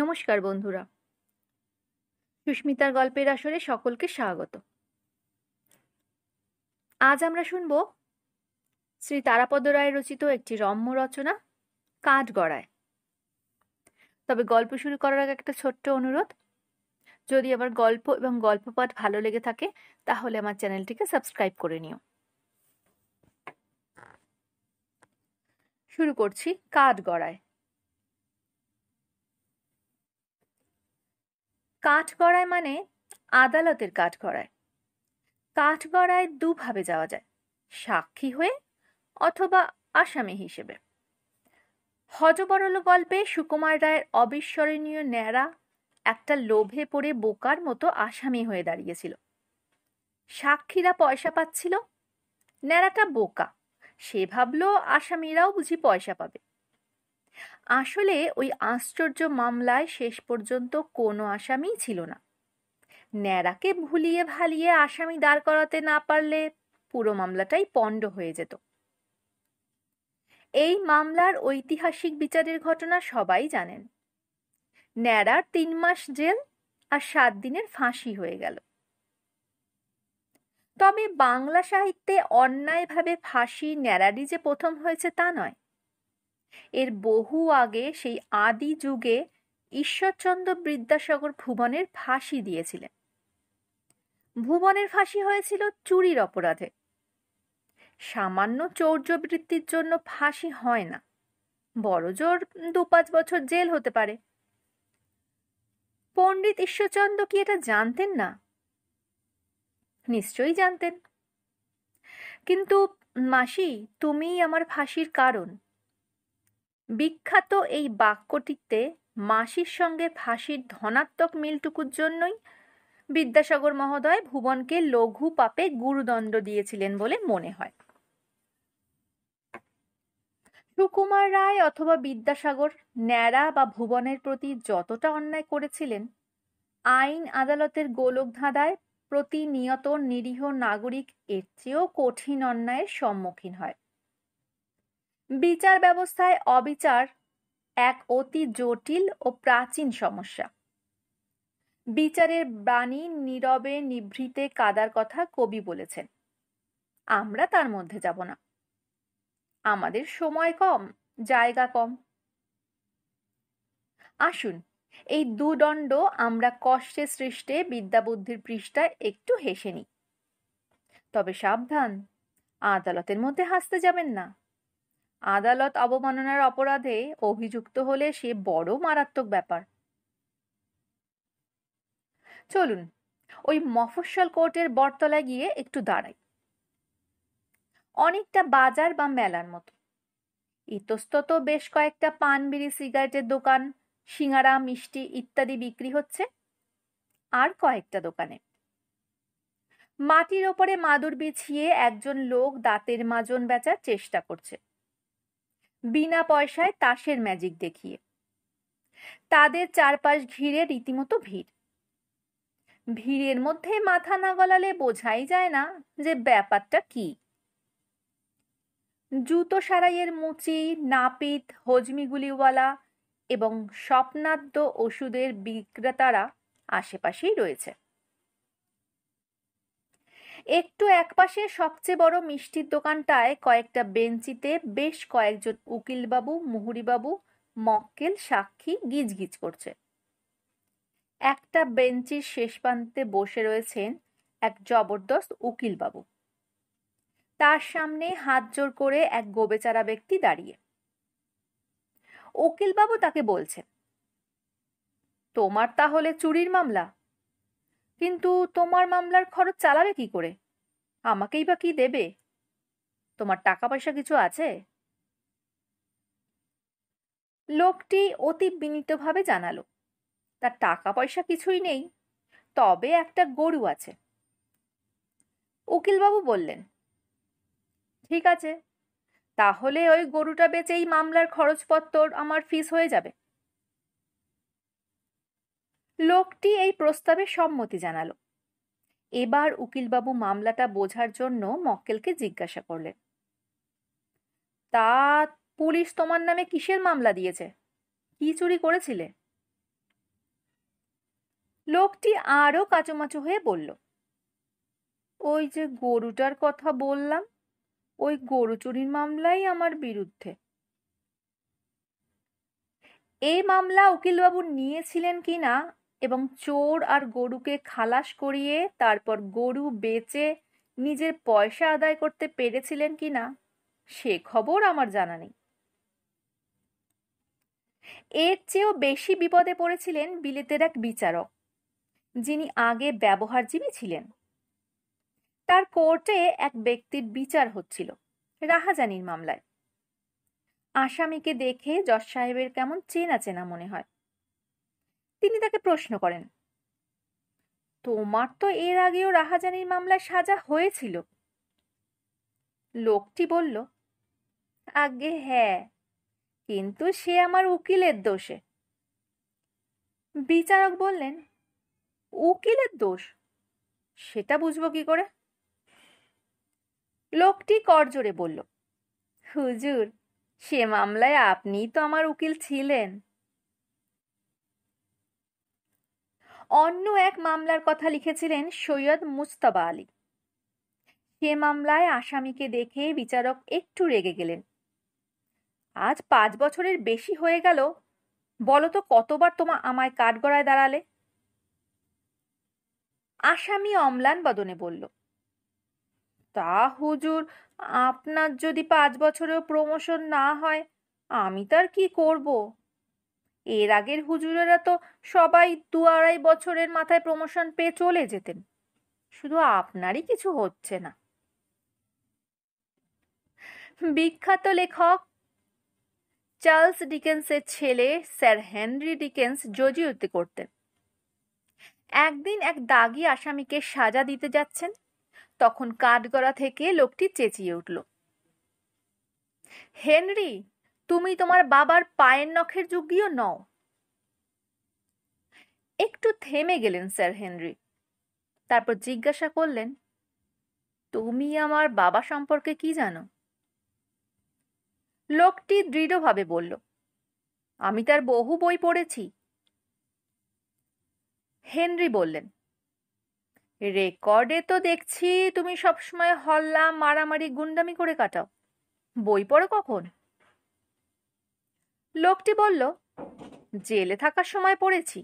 নমস্কার বন্ধুরা সুস্মিতার গল্পের আসরে সকলকে স্বাগত আজ আমরা শুনব শ্রী তারাপদ রায় রচিত একটি রম্য রচনা কাঠগড়ায় তবে গল্প শুরু করার আগে একটা ছোট্ট অনুরোধ যদি আমার গল্প এবং গল্প পাঠ ভালো লেগে থাকে তাহলে আমার চ্যানেলটিকে সাবস্ক্রাইব করে নিও শুরু করছি কাঠগড়ায় কাঠগড়ায় মানে আদালতের কাঠগড়ায় কাঠগড়ায় দুভাবে যাওয়া যায় সাক্ষী হয়ে অথবা আসামি হিসেবে হজবরল গল্পে সুকুমার রায়ের অবিস্মরণীয় ন্যাড়া একটা লোভে পড়ে বোকার মতো আসামি হয়ে দাঁড়িয়েছিল সাক্ষীরা পয়সা পাচ্ছিল ন্যাড়াটা বোকা সে ভাবল আসামিরাও বুঝি পয়সা পাবে আসলে ওই আশ্চর্য মামলায় শেষ পর্যন্ত কোনো আসামি ছিল না ন্যাড়াকে ভুলিয়ে ভালিয়ে আসামি দাঁড় করাতে না পারলে পুরো মামলাটাই পণ্ড হয়ে যেত এই মামলার ঐতিহাসিক বিচারের ঘটনা সবাই জানেন ন্যাড়ার তিন মাস জেল আর সাত দিনের ফাঁসি হয়ে গেল তবে বাংলা সাহিত্যে অন্যায়ভাবে ফাঁসি ন্যাড়ারই যে প্রথম হয়েছে তা নয় এর বহু আগে সেই আদি যুগে ঈশ্বরচন্দ্র বিদ্যাসাগর ভুবনের ফাঁসি দিয়েছিলেন ভুবনের ফাঁসি হয়েছিল চুরির অপরাধে সামান্য চৌর্যবৃত্তির জন্য ফাঁসি হয় না বড়জোর দু পাঁচ বছর জেল হতে পারে পণ্ডিত ঈশ্বরচন্দ্র কি এটা জানতেন না নিশ্চয়ই জানতেন কিন্তু মাসি তুমিই আমার ফাঁসির কারণ বিখ্যাত এই বাক্যটিতে মাসির সঙ্গে ফাঁসির ধনাত্মক মিলটুকুর জন্যই বিদ্যাসাগর মহোদয় ভুবনকে লঘু পাপে গুরুদণ্ড দিয়েছিলেন বলে মনে হয় সুকুমার রায় অথবা বিদ্যাসাগর ন্যাড়া বা ভুবনের প্রতি যতটা অন্যায় করেছিলেন আইন আদালতের গোলক ধাঁধায় প্রতিনিয়ত নিরীহ নাগরিক এর চেয়েও কঠিন অন্যায়ের সম্মুখীন হয় বিচার ব্যবস্থায় অবিচার এক অতি জটিল ও প্রাচীন সমস্যা বিচারের বাণী নীরবে নিভৃতে কাদার কথা কবি বলেছেন আমরা তার মধ্যে যাব না আমাদের সময় কম জায়গা কম আসুন এই দুদণ্ড আমরা কষ্টে সৃষ্টে বিদ্যাবুদ্ধির পৃষ্ঠায় একটু হেসে নিই তবে সাবধান আদালতের মধ্যে হাসতে যাবেন না আদালত অবমাননার অপরাধে অভিযুক্ত হলে সে বড় মারাত্মক ব্যাপার চলুন ওই মফস্বল কোর্টের বটতলায় গিয়ে একটু দাঁড়াই অনেকটা বাজার বা মেলার মতো ইতস্তত বেশ কয়েকটা পান বিড়ি সিগারেটের দোকান সিঙারা মিষ্টি ইত্যাদি বিক্রি হচ্ছে আর কয়েকটা দোকানে মাটির ওপরে মাদুর বিছিয়ে একজন লোক দাঁতের মাজন বেচার চেষ্টা করছে বিনা পয়সায় তাসের ম্যাজিক দেখিয়ে তাদের চারপাশ ঘিরে রীতিমতো ভিড় ভিড়ের মধ্যে মাথা না গলালে বোঝাই যায় না যে ব্যাপারটা কি জুতো সারাইয়ের মুচি নাপিত হজমিগুলিওয়ালা এবং স্বপ্নাদ্য ওষুধের বিক্রেতারা আশেপাশেই রয়েছে একটু একপাশে সবচেয়ে বড় মিষ্টির দোকানটায় কয়েকটা বেঞ্চিতে বেশ কয়েকজন উকিলবাবু মুহুরিবাবু মক্কেল সাক্ষী গিজগিজ করছে একটা বেঞ্চির শেষ প্রান্তে বসে রয়েছেন এক জবরদস্ত উকিলবাবু তার সামনে হাত জোর করে এক গোবেচারা ব্যক্তি দাঁড়িয়ে উকিলবাবু তাকে বলছেন তোমার তাহলে চুরির মামলা কিন্তু তোমার মামলার খরচ চালাবে কি করে আমাকেই বা কি দেবে তোমার টাকা পয়সা কিছু আছে লোকটি অতি বিনীতভাবে জানালো তার টাকা পয়সা কিছুই নেই তবে একটা গরু আছে উকিলবাবু বললেন ঠিক আছে তাহলে ওই গরুটা বেচেই মামলার খরচপত্তর আমার ফিস হয়ে যাবে লোকটি এই প্রস্তাবে সম্মতি জানালো এবার উকিলবাবু মামলাটা বোঝার জন্য মক্কেলকে জিজ্ঞাসা করলেন তা পুলিশ তোমার নামে কিসের মামলা দিয়েছে কি চুরি করেছিলে লোকটি আরও কাঁচোমাচো হয়ে বলল ওই যে গরুটার কথা বললাম ওই গরু চুরির মামলাই আমার বিরুদ্ধে এই মামলা উকিলবাবু নিয়েছিলেন কিনা এবং চোর আর গরুকে খালাস করিয়ে তারপর গরু বেচে নিজের পয়সা আদায় করতে পেরেছিলেন কি না সে খবর আমার জানা নেই এর চেয়েও বেশি বিপদে পড়েছিলেন বিলেতের এক বিচারক যিনি আগে ব্যবহারজীবী ছিলেন তার কোর্টে এক ব্যক্তির বিচার হচ্ছিল রাহাজানির মামলায় আসামিকে দেখে জজ সাহেবের কেমন চেনা চেনা মনে হয় তিনি তাকে প্রশ্ন করেন তোমার তো এর আগেও রাহাজানির মামলায় সাজা হয়েছিল লোকটি বলল আগে হ্যাঁ কিন্তু সে আমার উকিলের দোষে বিচারক বললেন উকিলের দোষ সেটা বুঝবো কি করে লোকটি করজোরে বলল হুজুর সে মামলায় আপনিই তো আমার উকিল ছিলেন অন্য এক মামলার কথা লিখেছিলেন সৈয়দ মুস্তাবা আলী সে মামলায় আসামিকে দেখে বিচারক একটু রেগে গেলেন আজ পাঁচ বছরের বেশি হয়ে গেল বলো তো কতবার তোমা আমায় কাঠগড়ায় দাঁড়ালে আসামি অম্লান বদনে বলল তা হুজুর আপনার যদি পাঁচ বছরেও প্রমোশন না হয় আমি তার কি করব এর আগের হুজুরেরা তো সবাই দু আড়াই বছরের মাথায় প্রমোশন পেয়ে চলে যেতেন শুধু আপনারই কিছু হচ্ছে না বিখ্যাত লেখক চার্লস ডিকেন্সের ছেলে স্যার হেনরি ডিকেন্স জজিউতি করতেন একদিন এক দাগি আসামিকে সাজা দিতে যাচ্ছেন তখন কাঠগড়া থেকে লোকটি চেঁচিয়ে উঠল হেনরি তুমি তোমার বাবার পায়ের নখের যোগ্যীও নও একটু থেমে গেলেন স্যার হেনরি তারপর জিজ্ঞাসা করলেন তুমি আমার বাবা সম্পর্কে কি জানো লোকটি দৃঢ়ভাবে বলল আমি তার বহু বই পড়েছি হেনরি বললেন রেকর্ডে তো দেখছি তুমি সবসময় হল্লা মারামারি গুন্ডামি করে কাটাও বই পড়ো কখন লোকটি বলল জেলে থাকার সময় পড়েছি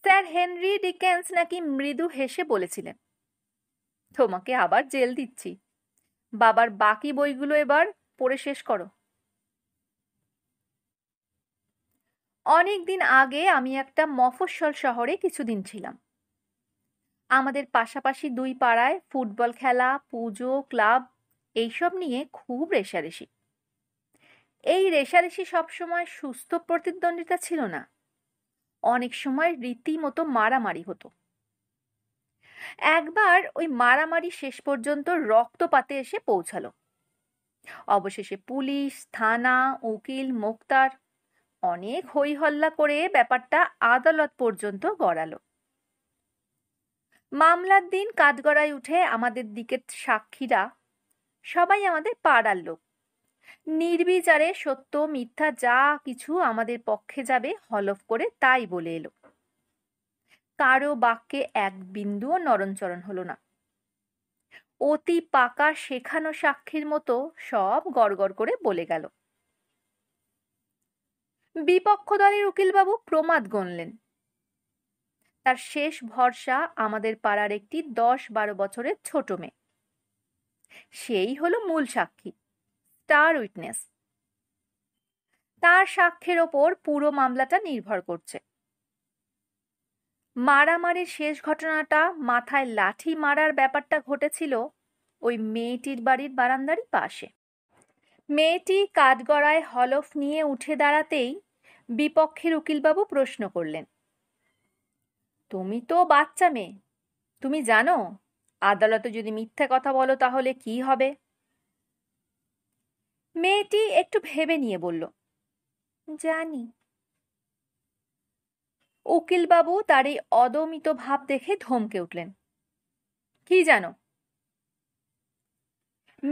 স্যার হেনরি ডিকেন্স নাকি মৃদু হেসে বলেছিলেন তোমাকে আবার জেল দিচ্ছি বাবার বাকি বইগুলো এবার পড়ে শেষ করো অনেক দিন আগে আমি একটা মফস্বল শহরে কিছুদিন ছিলাম আমাদের পাশাপাশি দুই পাড়ায় ফুটবল খেলা পুজো ক্লাব এইসব নিয়ে খুব রেশারেশি এই রেশারেশি সবসময় সুস্থ প্রতিদ্বন্দ্বিতা ছিল না অনেক সময় রীতিমতো মারামারি হতো একবার ওই মারামারি শেষ পর্যন্ত রক্তপাতে এসে পৌঁছালো অবশেষে পুলিশ থানা উকিল মোক্তার অনেক হই হল্লা করে ব্যাপারটা আদালত পর্যন্ত গড়ালো মামলার দিন কাঠগড়ায় উঠে আমাদের দিকের সাক্ষীরা সবাই আমাদের পাড়ার লোক নির্বিচারে সত্য মিথ্যা যা কিছু আমাদের পক্ষে যাবে হলফ করে তাই বলে এলো কারো বাক্যে এক বিন্দুও নরণচরণ হলো না অতি পাকা শেখানো সাক্ষীর মতো সব গড় করে বলে গেল বিপক্ষ দলের উকিলবাবু প্রমাদ গণলেন তার শেষ ভরসা আমাদের পাড়ার একটি দশ বারো বছরের ছোট মেয়ে সেই হলো মূল সাক্ষী স্টার উইটনেস তার সাক্ষ্যের ওপর পুরো মামলাটা নির্ভর করছে মারামারির শেষ ঘটনাটা মাথায় লাঠি মারার ব্যাপারটা ঘটেছিল ওই মেয়েটির বাড়ির বারান্দারই পাশে মেয়েটি কাঠগড়ায় হলফ নিয়ে উঠে দাঁড়াতেই বিপক্ষের উকিলবাবু প্রশ্ন করলেন তুমি তো বাচ্চা মেয়ে তুমি জানো আদালতে যদি মিথ্যা কথা বলো তাহলে কি হবে মেয়েটি একটু ভেবে নিয়ে বলল জানি উকিলবাবু তার এই অদমিত ভাব দেখে ধমকে উঠলেন কি জানো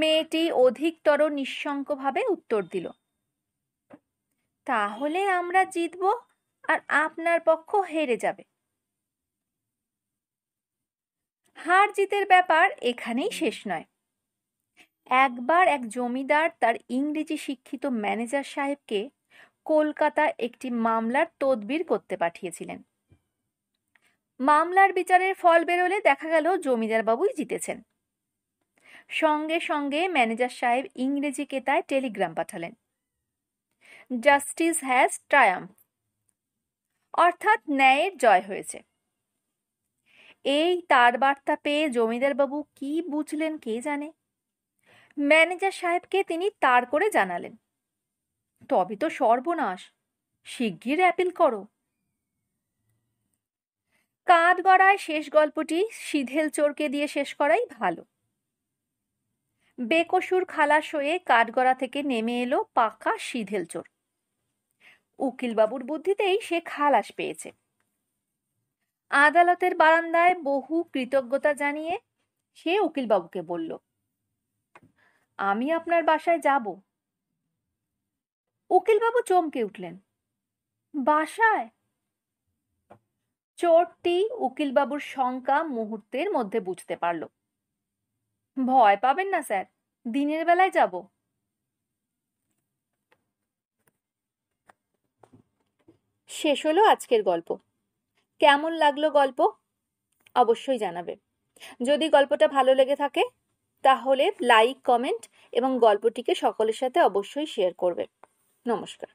মেয়েটি অধিকতর নিঃশঙ্কভাবে উত্তর দিল তাহলে আমরা জিতব আর আপনার পক্ষ হেরে যাবে হার জিতের ব্যাপার এখানেই শেষ নয় একবার এক জমিদার তার ইংরেজি শিক্ষিত ম্যানেজার সাহেবকে কলকাতা একটি মামলার তদবির করতে পাঠিয়েছিলেন মামলার বিচারের ফল বেরোলে দেখা গেল জমিদার বাবুই জিতেছেন সঙ্গে সঙ্গে ম্যানেজার সাহেব ইংরেজি কেতায় টেলিগ্রাম পাঠালেন জাস্টিস হ্যাজ ট্রায়াম অর্থাৎ ন্যায়ের জয় হয়েছে এই তার বার্তা পেয়ে জমিদারবাবু কি বুঝলেন কে জানে ম্যানেজার সাহেবকে তিনি তার করে জানালেন তবে তো সর্বনাশ শিগগির অ্যাপিল করো কাঁধ গড়ায় শেষ গল্পটি সিধেল চোরকে দিয়ে শেষ করাই ভালো বেকসুর খালাস হয়ে কাঠগড়া থেকে নেমে এলো পাকা সিধেল চোর উকিলবাবুর বুদ্ধিতেই সে খালাস পেয়েছে আদালতের বারান্দায় বহু কৃতজ্ঞতা জানিয়ে সে উকিলবাবুকে বলল আমি আপনার বাসায় যাব উকিলবাবু চমকে উঠলেন বাসায় চোরটি উকিলবাবুর শঙ্কা মুহূর্তের মধ্যে বুঝতে পারল ভয় পাবেন না স্যার দিনের বেলায় যাব শেষ হলো আজকের গল্প কেমন লাগলো গল্প অবশ্যই জানাবে যদি গল্পটা ভালো লেগে থাকে তাহলে লাইক কমেন্ট এবং গল্পটিকে সকলের সাথে অবশ্যই শেয়ার করবে নমস্কার